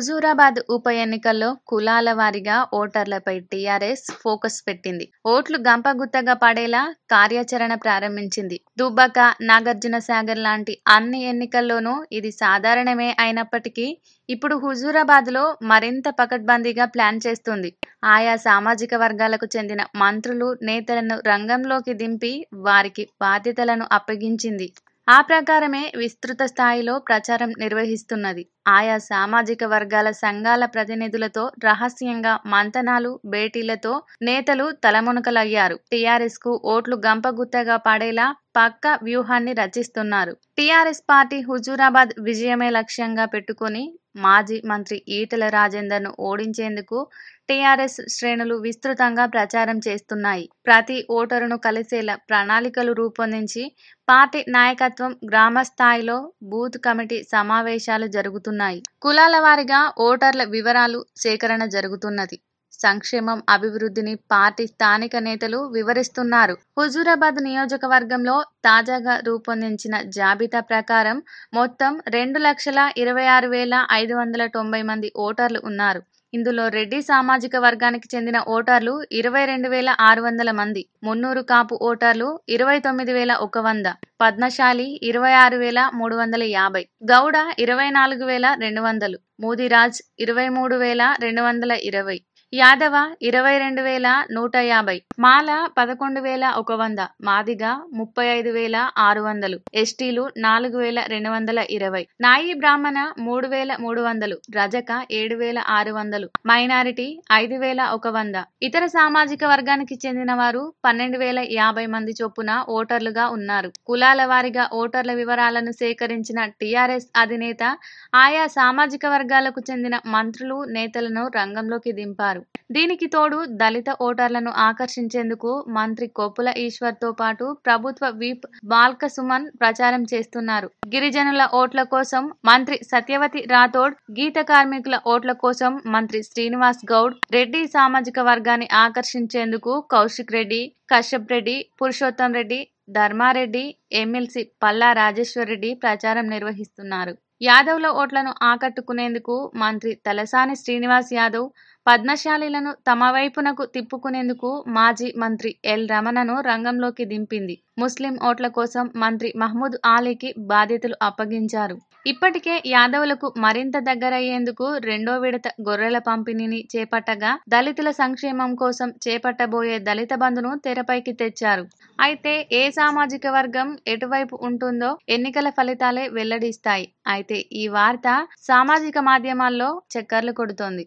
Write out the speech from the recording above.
హుజూరాబాద్ ఉప ఎన్నికల్లో కులాల వారీగా ఓటర్లపై టీఆర్ఎస్ ఫోకస్ పెట్టింది ఓట్లు గంపగుత్తగా పడేలా కార్యాచరణ ప్రారంభించింది దుబ్బక నాగార్జున సాగర్ లాంటి అన్ని ఎన్నికల్లోనూ ఇది సాధారణమే అయినప్పటికీ ఇప్పుడు హుజూరాబాద్లో మరింత పకడ్బందీగా ప్లాన్ చేస్తుంది ఆయా సామాజిక వర్గాలకు చెందిన మంత్రులు నేతలను రంగంలోకి దింపి వారికి బాధ్యతలను అప్పగించింది ఆ ప్రకారమే విస్తృత స్థాయిలో ప్రచారం నిర్వహిస్తున్నది ఆయా సామాజిక వర్గాల సంఘాల ప్రతినిధులతో రహస్యంగా మంతనాలు, భేటీలతో నేతలు తలమునకలయ్యారు. కు ఓట్లు గంపగుత్తగా పడేలా పక్క వ్యూహాన్ని రచిస్తున్నారు. టీఆర్ఎస్ పార్టీ హుజూరాబాద్ విజయమే లక్ష్యంగా పెట్టుకుని మాజీ మంత్రి ఈటెల రాజేందర్ను ఓడించేందుకు టీఆర్ఎస్ శ్రేణులు విస్తృతంగా ప్రచారం చేస్తున్నాయి ప్రతి ఓటరును కలిసేలా ప్రణాళికలు రూపొందించి పార్టీ నాయకత్వం గ్రామ స్థాయిలో బూత్ కమిటీ సమావేశాలు జరుగుతున్నాయి కులాల వారీగా ఓటర్ల వివరాలు సేకరణ జరుగుతున్నది సంక్షేమం అభివృద్ధిని పార్టీ స్థానిక నేతలు వివరిస్తున్నారు హుజూరాబాద్ నియోజకవర్గంలో తాజాగా రూపొందించిన జాబితా ప్రకారం మొత్తం రెండు లక్షల ఇరవై ఆరు వేల ఐదు వందల తొంభై మంది ఓటర్లు ఉన్నారు ఇందులో రెడ్డి సామాజిక వర్గానికి చెందిన ఓటర్లు ఇరవై రెండు వేల ఆరు వందల మంది మున్నూరు కాపు ఓటర్లు ఇరవై తొమ్మిది వేల ఒక వంద పద్మశాలి ఇరవై ఆరు వేల మూడు వందల యాభై గౌడ ఇరవై నాలుగు వేల రెండు వందలు మోదీరాజ్ ఇరవై మూడు వేల రెండు వందల ఇరవై యాదవ ఇరవై రెండు వేల నూట యాభై మాల పదకొండు వేల ఒక వంద మాదిగ ముప్పై ఐదు వేల ఆరు వందలు ఎస్టీలు నాలుగు వేల రెండు వందల ఇరవై నాయి బ్రాహ్మణ మూడు వేల మూడు వందలు రజక ఏడు వేల ఆరు వందలు మైనారిటీ ఐదు వేల ఒక వంద ఇతర సామాజిక వర్గానికి చెందిన వారు పన్నెండు వేల యాభై మంది చొప్పున ఓటర్లుగా ఉన్నారు కులాల వారిగా ఓటర్ల వివరాలను సేకరించిన టీఆర్ఎస్ అధినేత ఆయా సామాజిక వర్గాలకు చెందిన మంత్రులు నేతలను రంగంలోకి దింపారు చేశారు దీనికి తోడు దళిత ఓటర్లను ఆకర్షించేందుకు మంత్రి కొప్పుల తో పాటు ప్రభుత్వ వీప్ బాల్క సుమన్ ప్రచారం చేస్తున్నారు గిరిజనుల ఓట్ల కోసం మంత్రి సత్యవతి రాథోడ్ గీత కార్మికుల ఓట్ల కోసం మంత్రి శ్రీనివాస్ గౌడ్ రెడ్డి సామాజిక వర్గాన్ని ఆకర్షించేందుకు కౌశిక్ రెడ్డి కశ్యప్ రెడ్డి పురుషోత్తం రెడ్డి ధర్మారెడ్డి ఎమ్మెల్సీ పల్లా రాజేశ్వరరెడ్డి ప్రచారం నిర్వహిస్తున్నారు యాదవ్ల ఓట్లను ఆకట్టుకునేందుకు మంత్రి తలసాని శ్రీనివాస్ యాదవ్ పద్మశాలిలను తమ వైపునకు తిప్పుకునేందుకు మాజీ మంత్రి ఎల్ రమణను రంగంలోకి దింపింది ముస్లిం ఓట్ల కోసం మంత్రి మహ్మూద్ ఆలీకి బాధ్యతలు అప్పగించారు ఇప్పటికే యాదవులకు మరింత దగ్గరయ్యేందుకు రెండో విడత గొర్రెల పంపిణీని చేపట్టగా దళితుల సంక్షేమం కోసం చేపట్టబోయే దళిత బంధును తెరపైకి తెచ్చారు అయితే ఏ సామాజిక వర్గం ఎటువైపు ఉంటుందో ఎన్నికల ఫలితాలే వెల్లడిస్తాయి అయితే ఈ వార్త సామాజిక మాధ్యమాల్లో చక్కర్లు కొడుతోంది